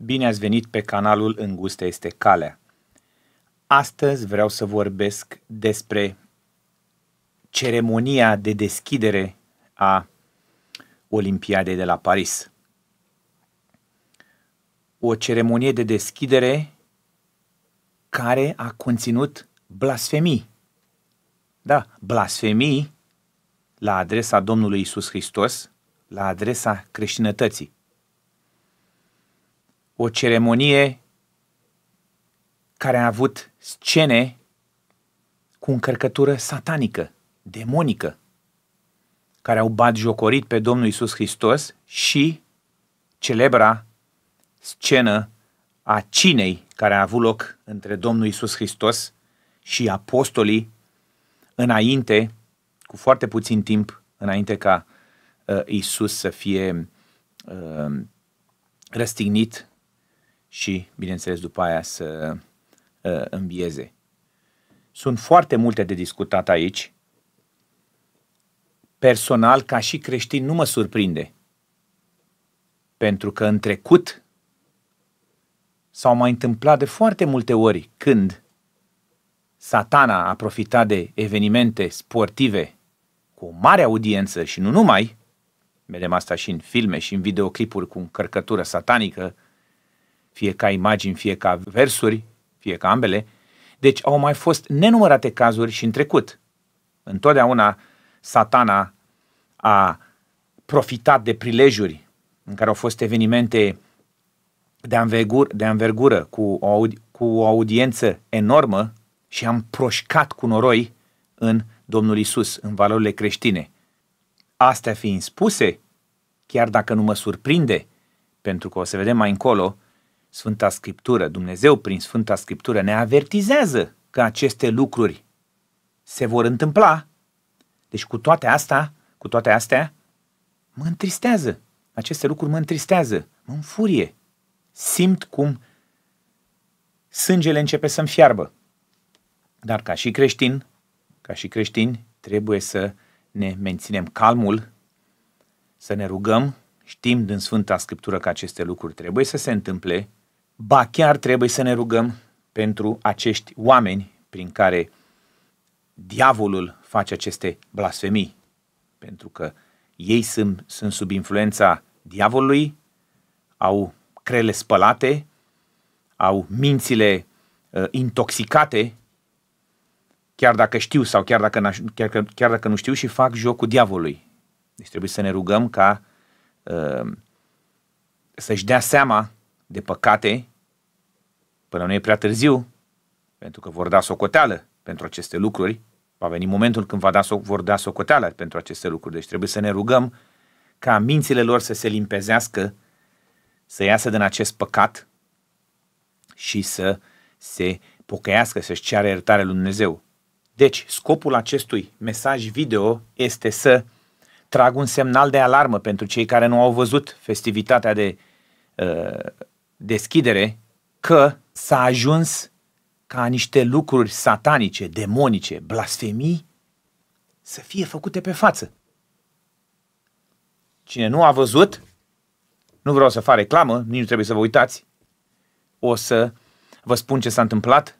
Bine ați venit pe canalul Îngustă este calea. Astăzi vreau să vorbesc despre ceremonia de deschidere a Olimpiadei de la Paris. O ceremonie de deschidere care a conținut blasfemii. Da, blasfemii la adresa Domnului Isus Hristos, la adresa creștinătății o ceremonie care a avut scene cu încărcătură satanică, demonică, care au jocorit pe Domnul Isus Hristos și celebra scenă a cinei care a avut loc între Domnul Isus Hristos și apostolii înainte, cu foarte puțin timp, înainte ca uh, Isus să fie uh, răstignit și, bineînțeles, după aia să uh, învieze. Sunt foarte multe de discutat aici. Personal, ca și creștin, nu mă surprinde. Pentru că în trecut s-au mai întâmplat de foarte multe ori când satana a profitat de evenimente sportive cu o mare audiență și nu numai, vedem asta și în filme și în videoclipuri cu încărcătură satanică, fie ca imagini, fie ca versuri, fie ca ambele. Deci au mai fost nenumărate cazuri și în trecut. Întotdeauna satana a profitat de prilejuri în care au fost evenimente de, anvergur, de anvergură cu o, cu o audiență enormă și am proșcat cu noroi în Domnul Isus, în valorile creștine. Astea fiind spuse, chiar dacă nu mă surprinde, pentru că o să vedem mai încolo, Sfânta Scriptură, Dumnezeu prin Sfânta Scriptură ne avertizează că aceste lucruri se vor întâmpla. Deci cu toate astea, cu toate astea, mă întristează. Aceste lucruri mă întristează, mă înfurie. Simt cum sângele începe să-mi fiarbă. Dar ca și creștin, ca și creștini, trebuie să ne menținem calmul, să ne rugăm, știm din Sfânta Scriptură că aceste lucruri trebuie să se întâmple, ba chiar trebuie să ne rugăm pentru acești oameni prin care diavolul face aceste blasfemii, pentru că ei sunt, sunt sub influența diavolului, au crele spălate, au mințile uh, intoxicate, chiar dacă știu sau chiar dacă, chiar, chiar dacă nu știu și fac jocul diavolului. Deci trebuie să ne rugăm ca uh, să-și dea seama de păcate până nu e prea târziu, pentru că vor da socoteală pentru aceste lucruri. Va veni momentul când va da, vor da socoteală pentru aceste lucruri. Deci trebuie să ne rugăm ca mințile lor să se limpezească, să iasă din acest păcat și să se pocăiască, să-și ceară iertare lui Dumnezeu. Deci, scopul acestui mesaj video este să trag un semnal de alarmă pentru cei care nu au văzut festivitatea de uh, deschidere că s-a ajuns ca niște lucruri satanice, demonice, blasfemii să fie făcute pe față. Cine nu a văzut, nu vreau să fac reclamă, nici nu trebuie să vă uitați, o să vă spun ce s-a întâmplat.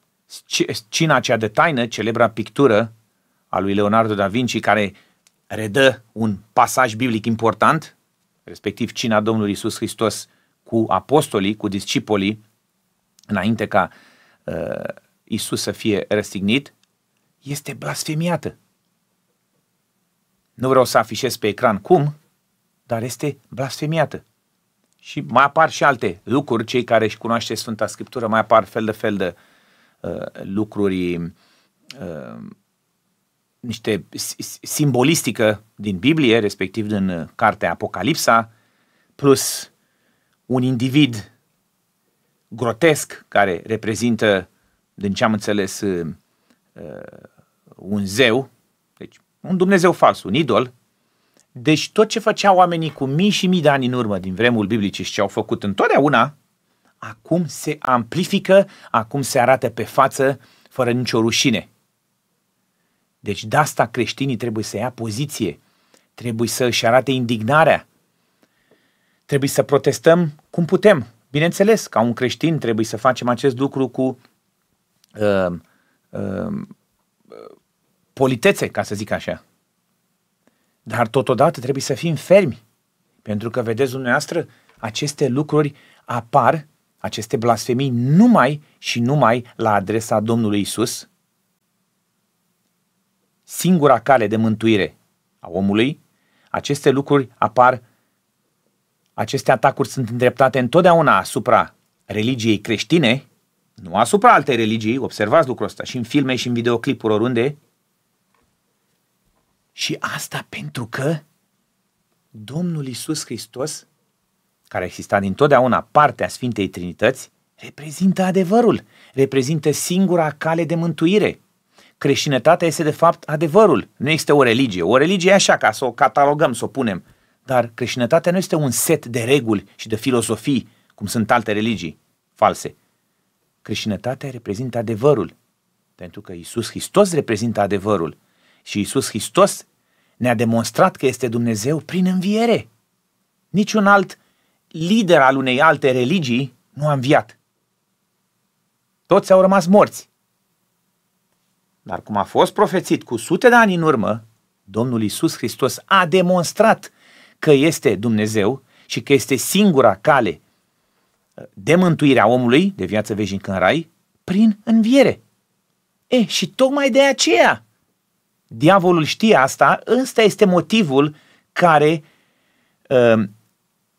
Cina aceea de taină, celebra pictură a lui Leonardo da Vinci, care redă un pasaj biblic important, respectiv cina Domnului Isus Hristos cu apostolii, cu discipolii, înainte ca uh, Isus să fie răstignit, este blasfemiată. Nu vreau să afișez pe ecran cum, dar este blasfemiată. Și mai apar și alte lucruri, cei care își cunoaște Sfânta Scriptură, mai apar fel de fel de uh, lucruri, uh, niște simbolistică din Biblie, respectiv din uh, cartea Apocalipsa, plus un individ grotesc care reprezintă, din ce am înțeles, uh, un zeu, deci un Dumnezeu fals, un idol. Deci tot ce făceau oamenii cu mii și mii de ani în urmă din vremul biblice și ce au făcut întotdeauna, acum se amplifică, acum se arată pe față fără nicio rușine. Deci de asta creștinii trebuie să ia poziție, trebuie să își arate indignarea, Trebuie să protestăm cum putem. Bineînțeles, ca un creștin trebuie să facem acest lucru cu uh, uh, politețe, ca să zic așa. Dar totodată trebuie să fim fermi. Pentru că, vedeți dumneavoastră, aceste lucruri apar, aceste blasfemii, numai și numai la adresa Domnului Isus. Singura cale de mântuire a omului, aceste lucruri apar aceste atacuri sunt îndreptate întotdeauna asupra religiei creștine, nu asupra altei religii, observați lucrul ăsta și în filme și în videoclipuri oriunde. Și asta pentru că Domnul Isus Hristos, care exista dintotdeauna parte a Sfintei Trinități, reprezintă adevărul, reprezintă singura cale de mântuire. Creștinătatea este de fapt adevărul, nu este o religie. O religie e așa, ca să o catalogăm, să o punem – dar creștinătatea nu este un set de reguli și de filozofii, cum sunt alte religii false. Creștinătatea reprezintă adevărul, pentru că Isus Hristos reprezintă adevărul și Isus Hristos ne-a demonstrat că este Dumnezeu prin înviere. Niciun alt lider al unei alte religii nu a înviat. Toți au rămas morți. Dar cum a fost profețit cu sute de ani în urmă, Domnul Isus Hristos a demonstrat că este Dumnezeu și că este singura cale de mântuirea omului, de viață veșnică în rai, prin înviere. E, și tocmai de aceea diavolul știe asta, ăsta este motivul care uh,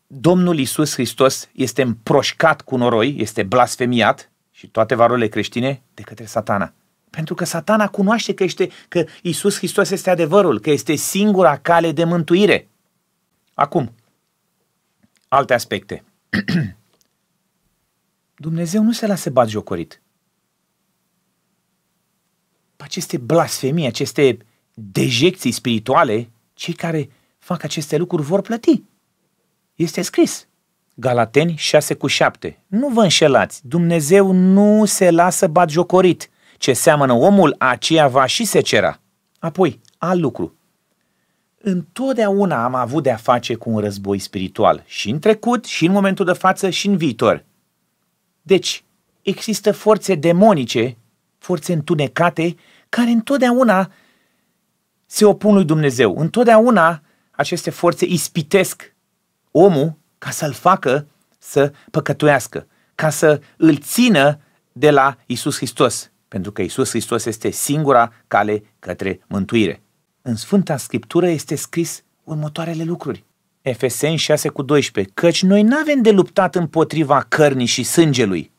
Domnul Isus Hristos este împroșcat cu noroi, este blasfemiat și toate varurile creștine de către satana. Pentru că satana cunoaște că, este, că Isus Hristos este adevărul, că este singura cale de mântuire. Acum, alte aspecte. Dumnezeu nu se lasă bat jocorit. Aceste blasfemii, aceste dejecții spirituale, cei care fac aceste lucruri vor plăti. Este scris. Galateni 6 cu 7. Nu vă înșelați, Dumnezeu nu se lasă bat jocorit. Ce seamănă omul, aceea va și se cera. Apoi, alt lucru întotdeauna am avut de-a face cu un război spiritual, și în trecut, și în momentul de față, și în viitor. Deci, există forțe demonice, forțe întunecate, care întotdeauna se opun lui Dumnezeu. Întotdeauna aceste forțe ispitesc omul ca să-l facă să păcătuiască, ca să îl țină de la Isus Hristos, pentru că Isus Hristos este singura cale către mântuire. În Sfânta Scriptură este scris următoarele lucruri. Efeseni 6 cu 12, căci noi nu avem de luptat împotriva cărnii și sângelui,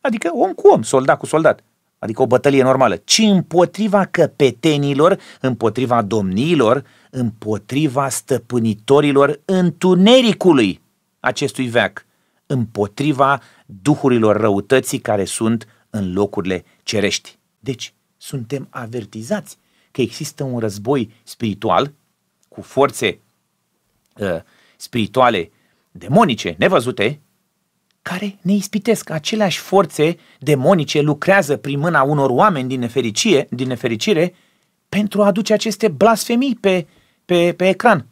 adică om cu om, soldat cu soldat, adică o bătălie normală, ci împotriva căpetenilor, împotriva domniilor, împotriva stăpânitorilor întunericului acestui veac, împotriva duhurilor răutății care sunt în locurile cerești. Deci, suntem avertizați că există un război spiritual cu forțe uh, spirituale demonice, nevăzute, care ne ispitesc. Aceleași forțe demonice lucrează prin mâna unor oameni din nefericie, din nefericire pentru a aduce aceste blasfemii pe, pe, pe ecran.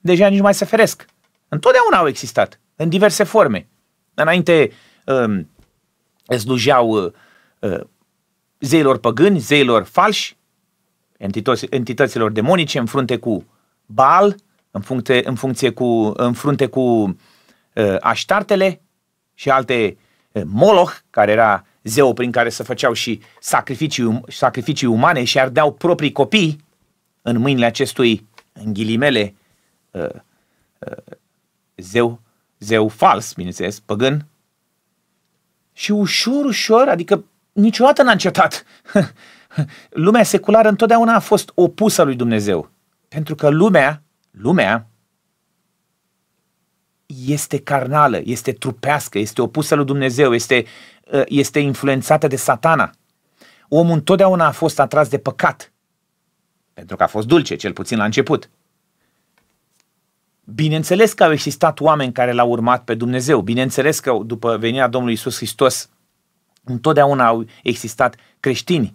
Deja nici mai se feresc. Întotdeauna au existat, în diverse forme. Înainte um, slujeau uh, uh, zeilor păgâni, zeilor falși, entităților demonice în frunte cu Baal, în, funcție, în, funcție cu, în frunte cu uh, Aștartele și alte uh, Moloch, care era zeu prin care se făceau și sacrificii, um, sacrificii umane și ardeau proprii copii în mâinile acestui, în ghilimele, uh, uh, zeu, zeu fals, bineînțeles, păgân. Și ușor, ușor, adică niciodată n-a încetat Lumea seculară întotdeauna a fost opusă lui Dumnezeu. Pentru că lumea, lumea, este carnală, este trupească, este opusă lui Dumnezeu, este, ă, este influențată de satana. Omul întotdeauna a fost atras de păcat, pentru că a fost dulce, cel puțin la început. Bineînțeles că au existat oameni care l-au urmat pe Dumnezeu, bineînțeles că după venirea Domnului Isus Hristos, întotdeauna au existat creștini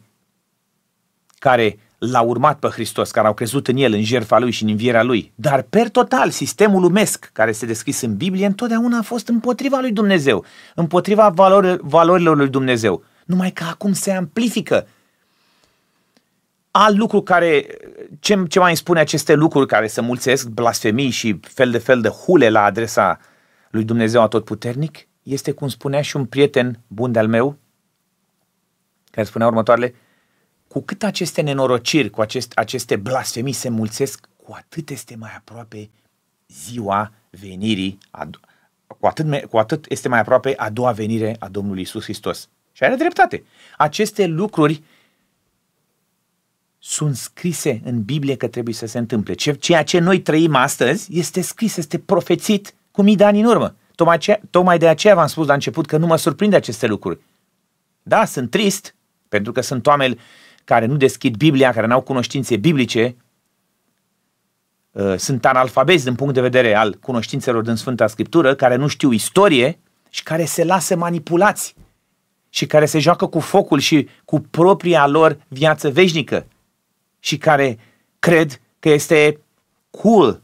care l-au urmat pe Hristos, care au crezut în El, în jertfa Lui și în învierea Lui. Dar, per total, sistemul lumesc care se descris în Biblie întotdeauna a fost împotriva lui Dumnezeu, împotriva valor, valorilor lui Dumnezeu. Numai că acum se amplifică. Alt lucru care, ce, ce mai spune aceste lucruri care se mulțesc, blasfemii și fel de fel de hule la adresa lui Dumnezeu Atotputernic, este cum spunea și un prieten bun de-al meu, care spunea următoarele, cu cât aceste nenorociri, cu acest, aceste blasfemii se mulțesc, cu atât este mai aproape ziua venirii, a, cu, atât, cu atât este mai aproape a doua venire a Domnului Isus Hristos. Și are dreptate. Aceste lucruri sunt scrise în Biblie că trebuie să se întâmple. Ceea ce noi trăim astăzi este scris, este profețit cu mii de ani în urmă. Tocmai, ce, tocmai de aceea v-am spus la început că nu mă surprinde aceste lucruri. Da, sunt trist, pentru că sunt oameni care nu deschid Biblia, care n-au cunoștințe biblice, uh, sunt analfabeti din punct de vedere al cunoștințelor din Sfânta Scriptură, care nu știu istorie și care se lasă manipulați și care se joacă cu focul și cu propria lor viață veșnică și care cred că este cool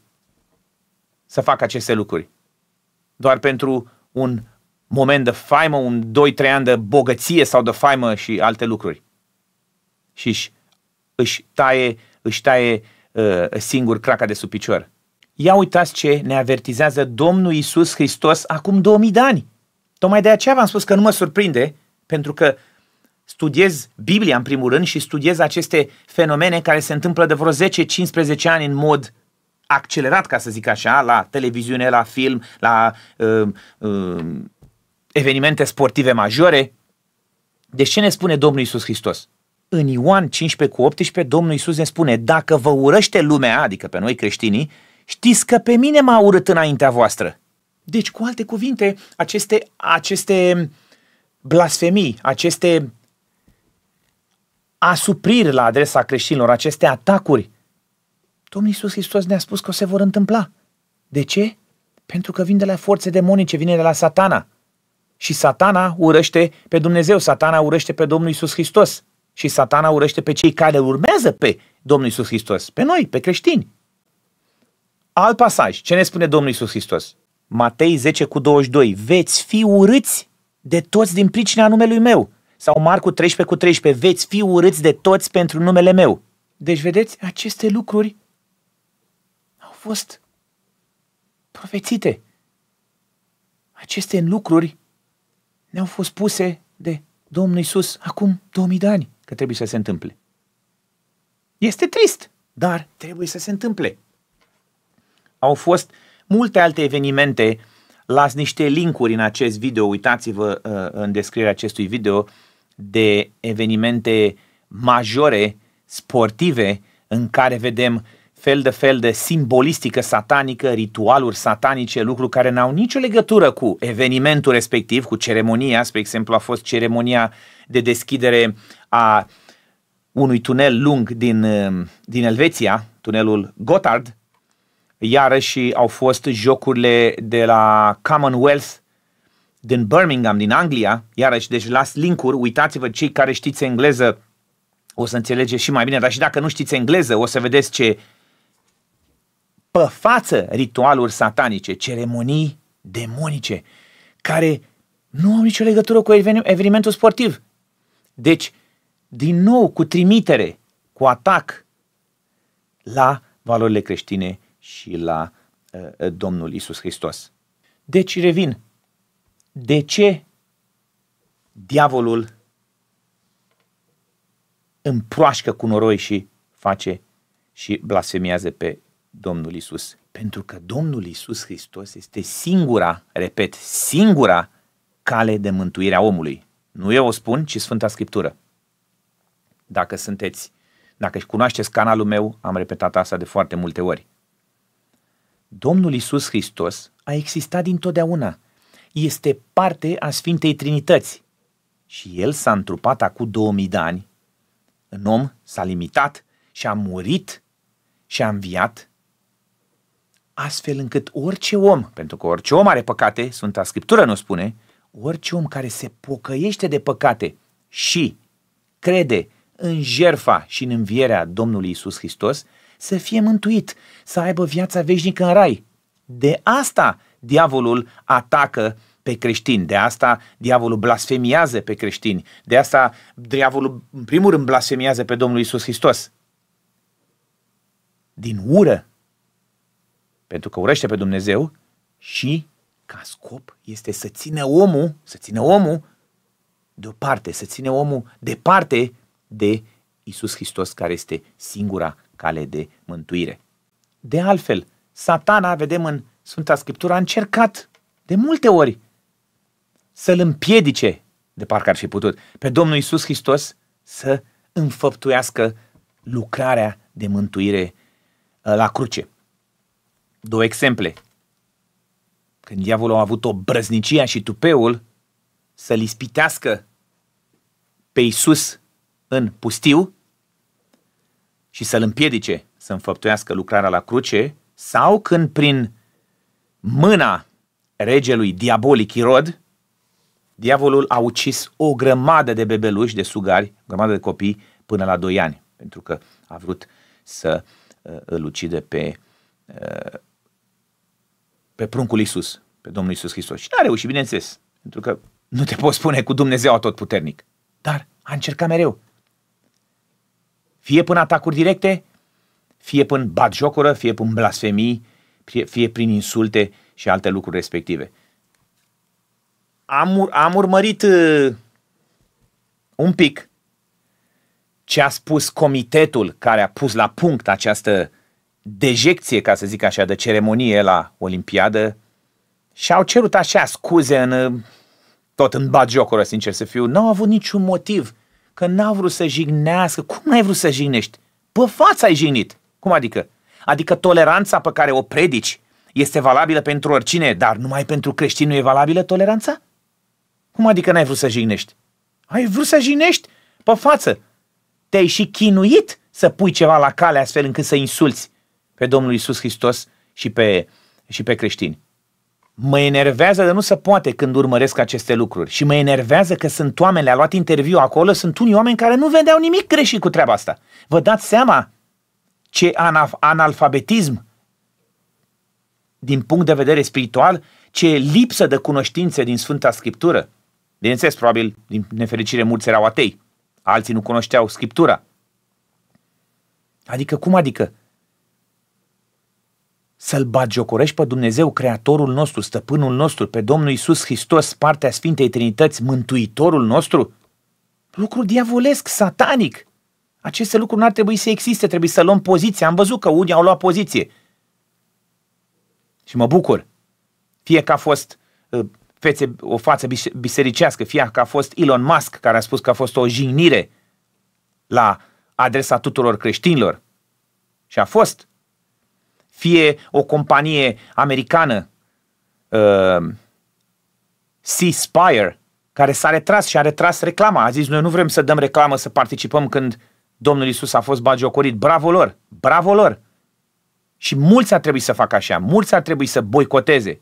să facă aceste lucruri. Doar pentru un moment de faimă, un 2-3 ani de bogăție sau de faimă și alte lucruri și își, își taie, își taie uh, singur craca de sub picior. Ia uitați ce ne avertizează Domnul Isus Hristos acum 2000 de ani. Tocmai de aceea v-am spus că nu mă surprinde, pentru că studiez Biblia în primul rând și studiez aceste fenomene care se întâmplă de vreo 10-15 ani în mod accelerat, ca să zic așa, la televiziune, la film, la uh, uh, evenimente sportive majore. Deci ce ne spune Domnul Isus Hristos? în Ioan 15 cu 18, Domnul Iisus ne spune, dacă vă urăște lumea, adică pe noi creștinii, știți că pe mine m-a urât înaintea voastră. Deci, cu alte cuvinte, aceste, aceste blasfemii, aceste asupriri la adresa creștinilor, aceste atacuri, Domnul Iisus Hristos ne-a spus că o se vor întâmpla. De ce? Pentru că vin de la forțe demonice, vine de la satana. Și satana urăște pe Dumnezeu, satana urăște pe Domnul Iisus Hristos și satana urăște pe cei care urmează pe Domnul Isus Hristos, pe noi, pe creștini. Alt pasaj, ce ne spune Domnul Isus Hristos? Matei 10 cu 22, veți fi urâți de toți din pricina numelui meu. Sau Marcu 13 cu 13, veți fi urâți de toți pentru numele meu. Deci, vedeți, aceste lucruri au fost profețite. Aceste lucruri ne-au fost puse de Domnul Isus acum 2000 de ani că trebuie să se întâmple. Este trist, dar trebuie să se întâmple. Au fost multe alte evenimente. Las niște linkuri în acest video, uitați-vă uh, în descrierea acestui video de evenimente majore sportive în care vedem fel de fel de simbolistică satanică, ritualuri satanice, lucruri care n-au nicio legătură cu evenimentul respectiv, cu ceremonia, spre exemplu a fost ceremonia de deschidere a unui tunel lung din, din Elveția, tunelul Gotthard, iarăși au fost jocurile de la Commonwealth din Birmingham, din Anglia, iarăși, deci las link-uri, uitați-vă cei care știți engleză, o să înțelegeți și mai bine, dar și dacă nu știți engleză, o să vedeți ce pe față ritualuri satanice, ceremonii demonice, care nu au nicio legătură cu evenimentul sportiv. Deci, din nou, cu trimitere, cu atac la valorile creștine și la uh, uh Domnul Isus Hristos. Deci, revin, de ce diavolul împroașcă cu noroi și face și blasfemiază pe Domnul Isus, pentru că Domnul Isus Hristos este singura, repet, singura cale de mântuire a omului. Nu eu o spun, ci Sfânta Scriptură. Dacă sunteți, dacă cunoașteți canalul meu, am repetat asta de foarte multe ori. Domnul Isus Hristos a existat dintotdeauna. Este parte a Sfintei Trinități. Și El s-a întrupat acum 2000 de ani. În om s-a limitat și a murit și a înviat astfel încât orice om, pentru că orice om are păcate, Sfânta Scriptură nu spune, orice om care se pocăiește de păcate și crede în jerfa și în învierea Domnului Isus Hristos, să fie mântuit, să aibă viața veșnică în rai. De asta diavolul atacă pe creștini, de asta diavolul blasfemiază pe creștini, de asta diavolul în primul rând blasfemiază pe Domnul Isus Hristos. Din ură pentru că urăște pe Dumnezeu și ca scop este să țină omul, să țină omul deoparte, să ține omul departe de Isus Hristos, care este singura cale de mântuire. De altfel, satana, vedem în Sfânta Scriptură, a încercat de multe ori să-l împiedice, de parcă ar fi putut, pe Domnul Isus Hristos să înfăptuiască lucrarea de mântuire uh, la cruce. Două exemple. Când diavolul a avut o brăznicia și tupeul să-l ispitească pe Isus în pustiu și să-l împiedice să înfăptuiască lucrarea la cruce, sau când prin mâna regelui diabolic Irod, diavolul a ucis o grămadă de bebeluși, de sugari, o grămadă de copii până la 2 ani, pentru că a vrut să uh, îl ucide pe uh, pe pruncul Isus, pe Domnul Isus Hristos. Și n-a reușit, bineînțeles, pentru că nu te poți spune cu Dumnezeu tot puternic. Dar a încercat mereu. Fie până atacuri directe, fie până jocură, fie până blasfemii, fie prin insulte și alte lucruri respective. Am, am urmărit uh, un pic ce a spus comitetul care a pus la punct această dejecție, ca să zic așa, de ceremonie la Olimpiadă și au cerut așa scuze în, uh, tot în bagiocură, sincer să fiu. N-au avut niciun motiv, că n-au vrut să jignească. Cum n-ai vrut să jignești? Pe față ai jignit. Cum adică? Adică toleranța pe care o predici este valabilă pentru oricine, dar numai pentru creștini nu e valabilă toleranța? Cum adică n-ai vrut să jignești? Ai vrut să jignești? Pe față. Te-ai și chinuit să pui ceva la cale astfel încât să insulți pe Domnul Isus Hristos și pe, și pe creștini. Mă enervează de nu se poate când urmăresc aceste lucruri și mă enervează că sunt oameni, le-a luat interviu acolo, sunt unii oameni care nu vedeau nimic greșit cu treaba asta. Vă dați seama ce analfabetism din punct de vedere spiritual, ce lipsă de cunoștințe din Sfânta Scriptură. Bineînțeles, probabil, din nefericire, mulți erau atei, alții nu cunoșteau Scriptura. Adică, cum adică? să-L bagiocorești pe Dumnezeu, Creatorul nostru, Stăpânul nostru, pe Domnul Isus Hristos, partea Sfintei Trinități, Mântuitorul nostru? Lucru diavolesc, satanic! Aceste lucruri nu ar trebui să existe, trebuie să luăm poziție. Am văzut că unii au luat poziție. Și mă bucur. Fie că a fost uh, fețe, o față bisericească, fie că a fost Elon Musk care a spus că a fost o jignire la adresa tuturor creștinilor. Și a fost fie o companie americană, uh, c Spire, care s-a retras și a retras reclama. A zis, noi nu vrem să dăm reclamă, să participăm când Domnul Isus a fost bagiocorit. Bravo lor! Bravo lor! Și mulți ar trebui să facă așa, mulți ar trebui să boicoteze,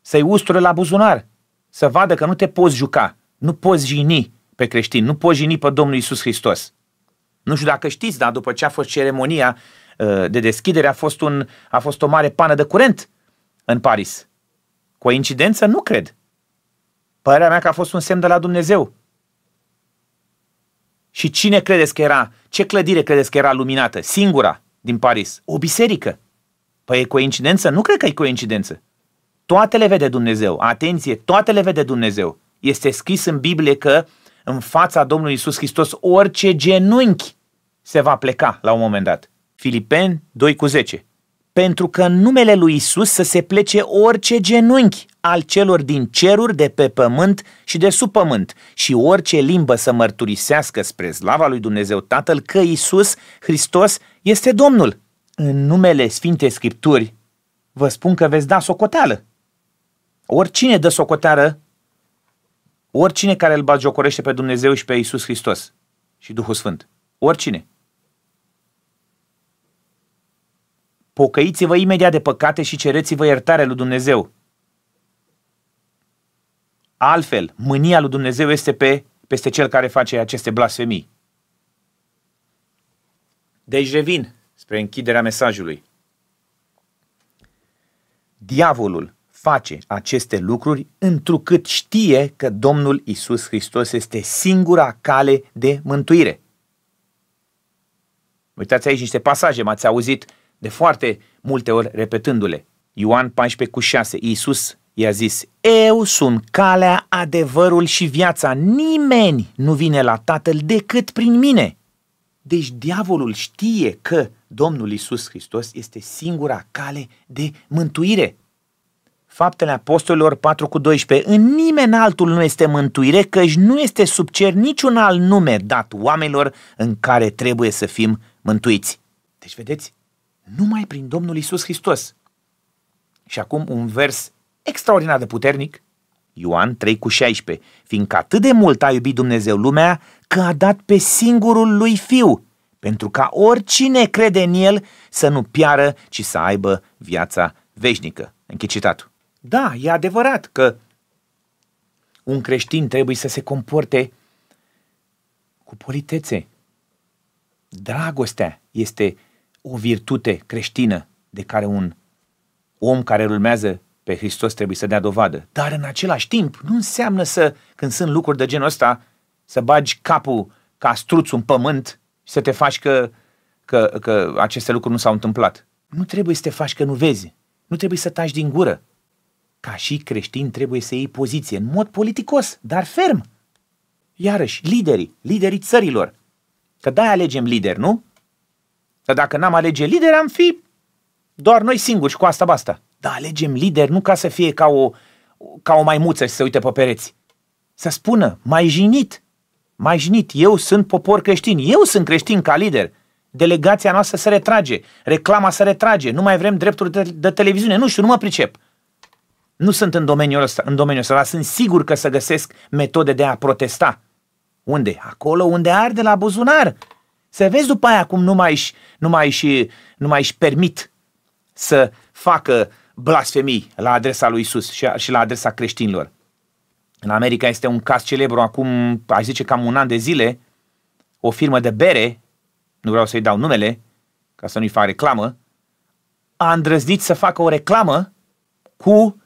să-i ustură la buzunar, să vadă că nu te poți juca, nu poți jini pe creștin, nu poți jini pe Domnul Isus Hristos. Nu știu dacă știți, dar după ce a fost ceremonia Uh, de deschidere a fost, un, a fost o mare pană de curent în Paris. Coincidență? Nu cred. Părerea mea că a fost un semn de la Dumnezeu. Și cine credeți că era, ce clădire credeți că era luminată, singura din Paris? O biserică. Păi e coincidență? Nu cred că e coincidență. Toate le vede Dumnezeu. Atenție, toate le vede Dumnezeu. Este scris în Biblie că în fața Domnului Isus Hristos orice genunchi se va pleca la un moment dat. Filipeni 2 cu 10. Pentru că în numele lui Isus să se plece orice genunchi al celor din ceruri, de pe pământ și de sub pământ și orice limbă să mărturisească spre slava lui Dumnezeu Tatăl că Isus, Hristos, este Domnul. În numele Sfintei Scripturi vă spun că veți da socoteală. Oricine dă socoteală, oricine care îl bagiocorește pe Dumnezeu și pe Isus Hristos și Duhul Sfânt, oricine. Pocăiți-vă imediat de păcate și cereți-vă iertare lui Dumnezeu. Altfel, mânia lui Dumnezeu este pe, peste cel care face aceste blasfemii. Deci revin spre închiderea mesajului. Diavolul face aceste lucruri întrucât știe că Domnul Isus Hristos este singura cale de mântuire. Uitați aici niște pasaje, m-ați auzit de foarte multe ori repetându-le. Ioan 14 cu 6, Iisus i-a zis, Eu sunt calea, adevărul și viața, nimeni nu vine la Tatăl decât prin mine. Deci diavolul știe că Domnul Iisus Hristos este singura cale de mântuire. Faptele Apostolilor 4 cu 12 În nimeni altul nu este mântuire, căci nu este sub cer niciun alt nume dat oamenilor în care trebuie să fim mântuiți. Deci vedeți, numai prin Domnul Isus Hristos. Și acum un vers extraordinar de puternic, Ioan 3 cu 16, fiindcă atât de mult a iubit Dumnezeu lumea că a dat pe singurul lui Fiu, pentru ca oricine crede în el să nu piară, ci să aibă viața veșnică. Închid citatul. Da, e adevărat că un creștin trebuie să se comporte cu politețe. Dragostea este o virtute creștină de care un om care urmează pe Hristos trebuie să dea dovadă. Dar în același timp nu înseamnă să, când sunt lucruri de genul ăsta, să bagi capul ca struț în pământ și să te faci că, că, că aceste lucruri nu s-au întâmplat. Nu trebuie să te faci că nu vezi. Nu trebuie să taci din gură. Ca și creștin trebuie să iei poziție în mod politicos, dar ferm. Iarăși, liderii, liderii țărilor. Că de alegem lideri, nu? Dar dacă n-am alege lider, am fi doar noi singuri și cu asta basta. Dar alegem lider nu ca să fie ca o, ca o maimuță și să se uite pe pereți. Să spună, mai jinit, mai jinit, eu sunt popor creștin, eu sunt creștin ca lider. Delegația noastră se retrage, reclama se retrage, nu mai vrem drepturi de, de televiziune, nu știu, nu mă pricep. Nu sunt în domeniul ăsta, în domeniul ăsta, dar sunt sigur că să găsesc metode de a protesta. Unde? Acolo unde arde la buzunar. Să vezi după aia cum nu mai nu mai și, nu mai își permit să facă blasfemii la adresa lui Isus și, și la adresa creștinilor. În America este un caz celebru acum, aș zice, cam un an de zile, o firmă de bere, nu vreau să-i dau numele, ca să nu-i fac reclamă, a îndrăznit să facă o reclamă cu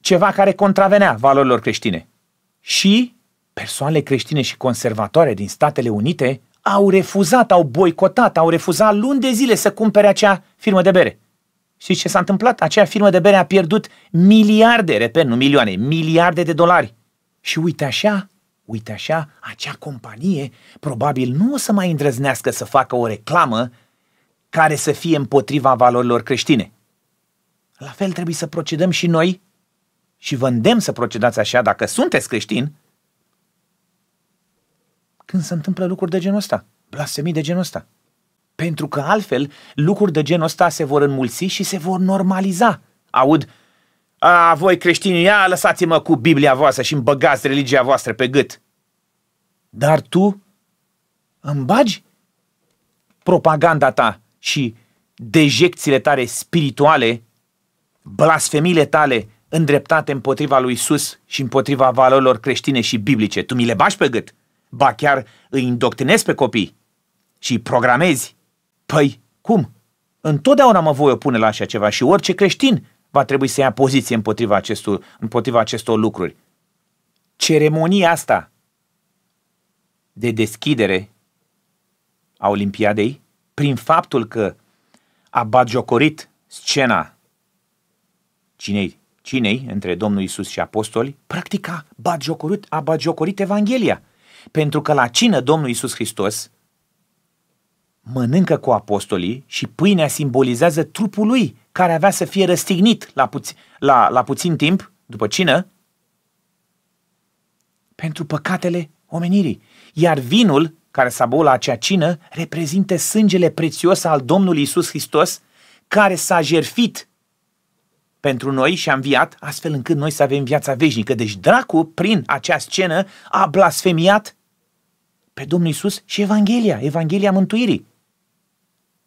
ceva care contravenea valorilor creștine. Și Persoanele creștine și conservatoare din Statele Unite au refuzat, au boicotat, au refuzat luni de zile să cumpere acea firmă de bere. Și ce s-a întâmplat? Acea firmă de bere a pierdut miliarde, repet, nu milioane, miliarde de dolari. Și uite așa, uite așa, acea companie probabil nu o să mai îndrăznească să facă o reclamă care să fie împotriva valorilor creștine. La fel trebuie să procedăm și noi și vă îndemn să procedați așa dacă sunteți creștini, când se întâmplă lucruri de genul ăsta, blasfemii de genul ăsta. Pentru că altfel lucruri de genul ăsta se vor înmulți și se vor normaliza. Aud, a, voi creștini, ia lăsați-mă cu Biblia voastră și îmi băgați religia voastră pe gât. Dar tu îmi bagi propaganda ta și dejecțiile tale spirituale, blasfemiile tale îndreptate împotriva lui Isus și împotriva valorilor creștine și biblice. Tu mi le bași pe gât. Ba chiar îi indoctrinezi pe copii și îi programezi. Păi, cum? Întotdeauna mă voi opune la așa ceva și orice creștin va trebui să ia poziție împotriva, acestu, împotriva acestor lucruri. Ceremonia asta de deschidere a Olimpiadei, prin faptul că a bagiocorit scena cinei, cinei între Domnul Isus și apostoli, practica a bagiocorit, a bagiocorit Evanghelia. Pentru că la cină Domnul Iisus Hristos mănâncă cu apostolii și pâinea simbolizează trupul lui care avea să fie răstignit la, puți, la, la puțin timp după cină pentru păcatele omenirii. Iar vinul care s-a băut la acea cină reprezintă sângele prețios al Domnului Iisus Hristos care s-a jerfit pentru noi și a înviat, astfel încât noi să avem viața veșnică. Deci dracu, prin acea scenă, a blasfemiat pe Domnul Isus și Evanghelia, Evanghelia Mântuirii.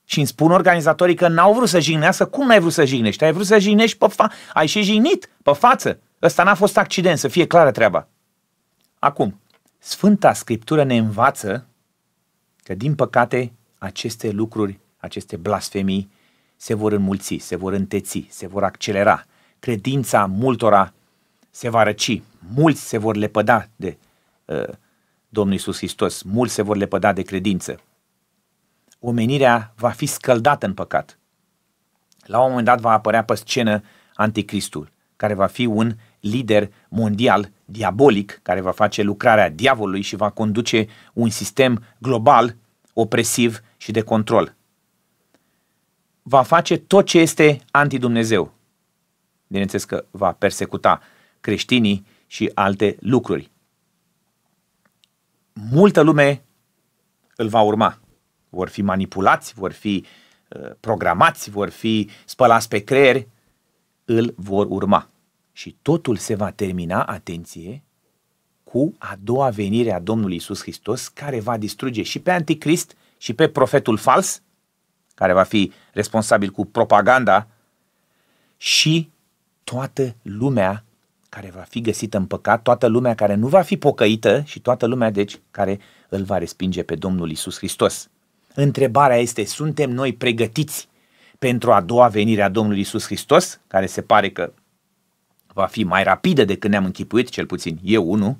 Și îmi spun organizatorii că n-au vrut să jignească. Cum n-ai vrut să jignești? Ai vrut să jignești pe fa- Ai și jignit pe față. Ăsta n-a fost accident, să fie clară treaba. Acum, Sfânta Scriptură ne învață că, din păcate, aceste lucruri, aceste blasfemii, se vor înmulți, se vor înteți, se vor accelera. Credința multora se va răci, mulți se vor lepăda de uh, Domnul Isus Hristos, mulți se vor lepăda de credință. Omenirea va fi scăldată în păcat. La un moment dat va apărea pe scenă anticristul, care va fi un lider mondial diabolic, care va face lucrarea diavolului și va conduce un sistem global, opresiv și de control va face tot ce este anti-Dumnezeu. Bineînțeles că va persecuta creștinii și alte lucruri. Multă lume îl va urma. Vor fi manipulați, vor fi uh, programați, vor fi spălați pe creier, îl vor urma. Și totul se va termina, atenție, cu a doua venire a Domnului Isus Hristos, care va distruge și pe Anticrist, și pe profetul fals, care va fi responsabil cu propaganda și toată lumea care va fi găsită în păcat, toată lumea care nu va fi pocăită și toată lumea, deci, care îl va respinge pe Domnul Isus Hristos. Întrebarea este, suntem noi pregătiți pentru a doua venire a Domnului Isus Hristos, care se pare că va fi mai rapidă decât ne-am închipuit, cel puțin eu unul,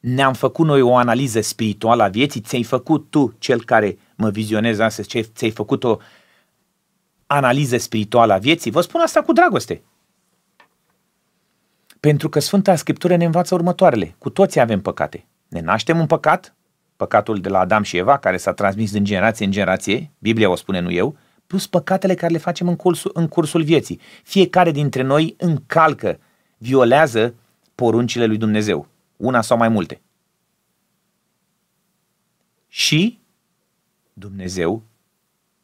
ne-am făcut noi o analiză spirituală a vieții, ți-ai făcut tu, cel care mă vizionez astăzi, ce, ți-ai făcut o analiză spirituală a vieții, vă spun asta cu dragoste. Pentru că Sfânta Scriptură ne învață următoarele. Cu toții avem păcate. Ne naștem un păcat, păcatul de la Adam și Eva, care s-a transmis din generație în generație, Biblia o spune, nu eu, plus păcatele care le facem în cursul, în cursul vieții. Fiecare dintre noi încalcă, violează poruncile lui Dumnezeu, una sau mai multe. Și Dumnezeu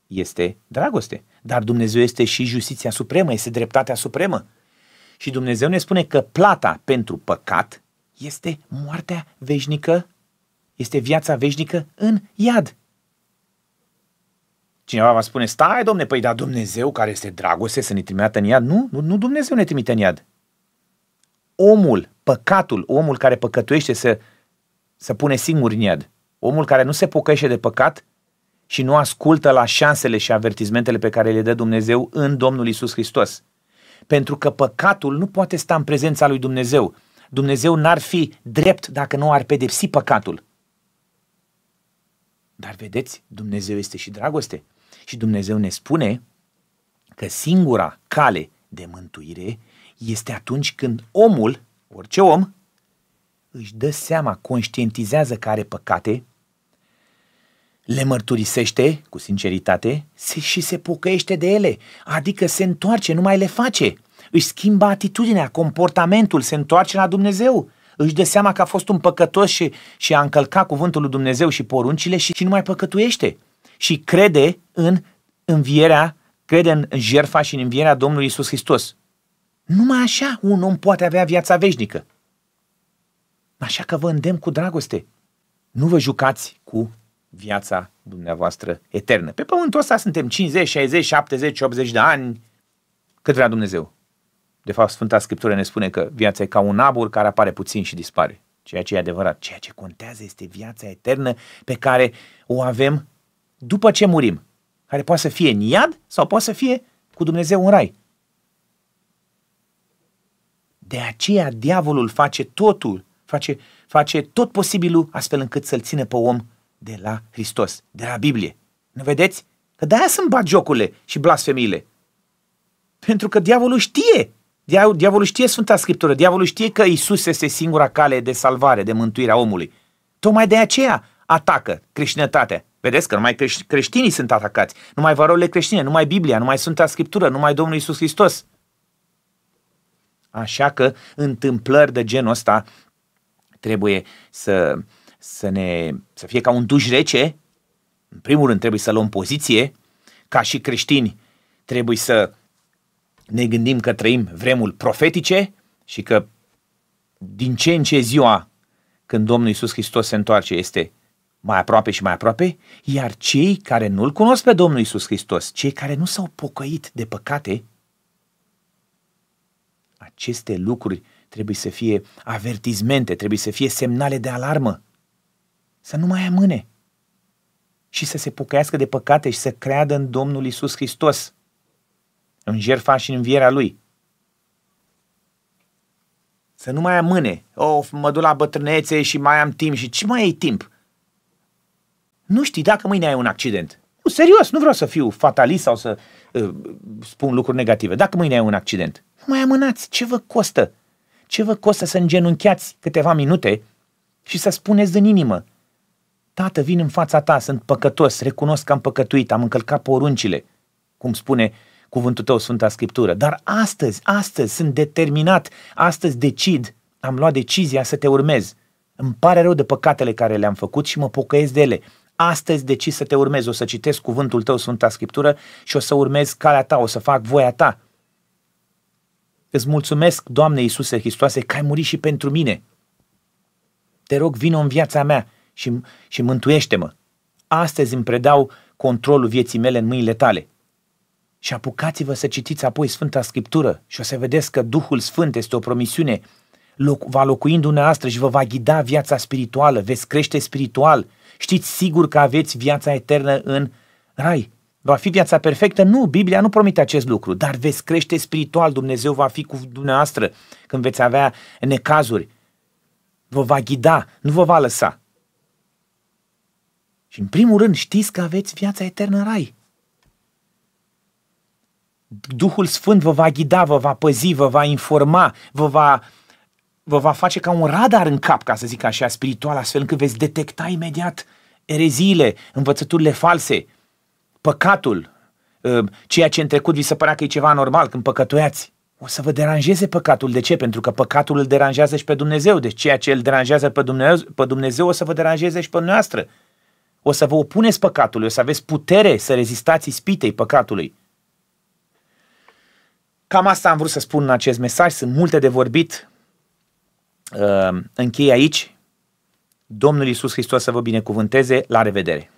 este dragoste, dar Dumnezeu este și justiția supremă, este dreptatea supremă. Și Dumnezeu ne spune că plata pentru păcat este moartea veșnică, este viața veșnică în iad. Cineva va spune, stai domne, păi da Dumnezeu care este dragoste să ne trimită în iad? Nu, nu, nu Dumnezeu ne trimite în iad. Omul, păcatul, omul care păcătuiește să, să pune singur în iad. Omul care nu se pocăiește de păcat și nu ascultă la șansele și avertizmentele pe care le dă Dumnezeu în Domnul Isus Hristos. Pentru că păcatul nu poate sta în prezența lui Dumnezeu. Dumnezeu n-ar fi drept dacă nu ar pedepsi păcatul. Dar vedeți, Dumnezeu este și dragoste. Și Dumnezeu ne spune că singura cale de mântuire este atunci când omul, orice om, își dă seama, conștientizează că are păcate le mărturisește cu sinceritate și se pucăiește de ele, adică se întoarce, nu mai le face. Își schimbă atitudinea, comportamentul, se întoarce la Dumnezeu. Își dă seama că a fost un păcătos și, și a încălcat cuvântul lui Dumnezeu și poruncile și, și nu mai păcătuiește. Și crede în învierea, crede în jerfa și în învierea Domnului Isus Hristos. Numai așa un om poate avea viața veșnică. Așa că vă îndemn cu dragoste. Nu vă jucați cu viața dumneavoastră eternă. Pe pământul ăsta suntem 50, 60, 70, 80 de ani, cât vrea Dumnezeu. De fapt, Sfânta Scriptură ne spune că viața e ca un abur care apare puțin și dispare. Ceea ce e adevărat. Ceea ce contează este viața eternă pe care o avem după ce murim. Care poate să fie în iad sau poate să fie cu Dumnezeu în rai. De aceea diavolul face totul, face, face tot posibilul astfel încât să-l țină pe om de la Hristos, de la Biblie. Nu vedeți? Că de-aia sunt bagiocurile și blasfemiile. Pentru că diavolul știe. Diavolul știe Sfânta Scriptură. Diavolul știe că Isus este singura cale de salvare, de a omului. Tocmai de aceea atacă creștinătatea. Vedeți că numai creștinii sunt atacați, numai varole creștine, numai Biblia, numai Sfânta Scriptură, numai Domnul Isus Hristos. Așa că întâmplări de genul ăsta trebuie să să, ne, să fie ca un duș rece, în primul rând trebuie să luăm poziție, ca și creștini trebuie să ne gândim că trăim vremul profetice și că din ce în ce ziua când Domnul Isus Hristos se întoarce este mai aproape și mai aproape, iar cei care nu-L cunosc pe Domnul Isus Hristos, cei care nu s-au pocăit de păcate, aceste lucruri trebuie să fie avertizmente, trebuie să fie semnale de alarmă să nu mai amâne și să se pocăiască de păcate și să creadă în Domnul Isus Hristos, în jertfa și în învierea Lui. Să nu mai amâne. Of, mă duc la bătrânețe și mai am timp și ce mai ai timp? Nu știi dacă mâine ai un accident. Nu, serios, nu vreau să fiu fatalist sau să uh, spun lucruri negative. Dacă mâine ai un accident, nu mai amânați. Ce vă costă? Ce vă costă să îngenunchiați câteva minute și să spuneți din inimă? Tată, vin în fața ta, sunt păcătos, recunosc că am păcătuit, am încălcat poruncile, cum spune cuvântul tău Sfânta Scriptură. Dar astăzi, astăzi sunt determinat, astăzi decid, am luat decizia să te urmez. Îmi pare rău de păcatele care le-am făcut și mă pocăiesc de ele. Astăzi decid să te urmez, o să citesc cuvântul tău Sfânta Scriptură și o să urmez calea ta, o să fac voia ta. Îți mulțumesc, Doamne Iisuse Hristoase, că ai murit și pentru mine. Te rog, vină în viața mea, și, și mântuiește-mă. Astăzi îmi predau controlul vieții mele în mâinile tale. Și apucați-vă să citiți apoi Sfânta Scriptură și o să vedeți că Duhul Sfânt este o promisiune. Loc, va locuind dumneavoastră și vă va ghida viața spirituală, veți crește spiritual. Știți sigur că aveți viața eternă în rai. Va fi viața perfectă? Nu, Biblia nu promite acest lucru, dar veți crește spiritual, Dumnezeu va fi cu dumneavoastră când veți avea necazuri. Vă va ghida, nu vă va lăsa. Și în primul rând știți că aveți viața eternă în rai. Duhul Sfânt vă va ghida, vă va păzi, vă va informa, vă va, vă va face ca un radar în cap, ca să zic așa, spiritual, astfel încât veți detecta imediat ereziile, învățăturile false, păcatul, ă, ceea ce în trecut vi se părea că e ceva normal când păcătuiați. O să vă deranjeze păcatul. De ce? Pentru că păcatul îl deranjează și pe Dumnezeu. Deci ceea ce îl deranjează pe Dumnezeu, pe Dumnezeu o să vă deranjeze și pe noastră o să vă opuneți păcatului, o să aveți putere să rezistați ispitei păcatului. Cam asta am vrut să spun în acest mesaj, sunt multe de vorbit. Ehm, închei aici. Domnul Iisus Hristos să vă binecuvânteze. La revedere!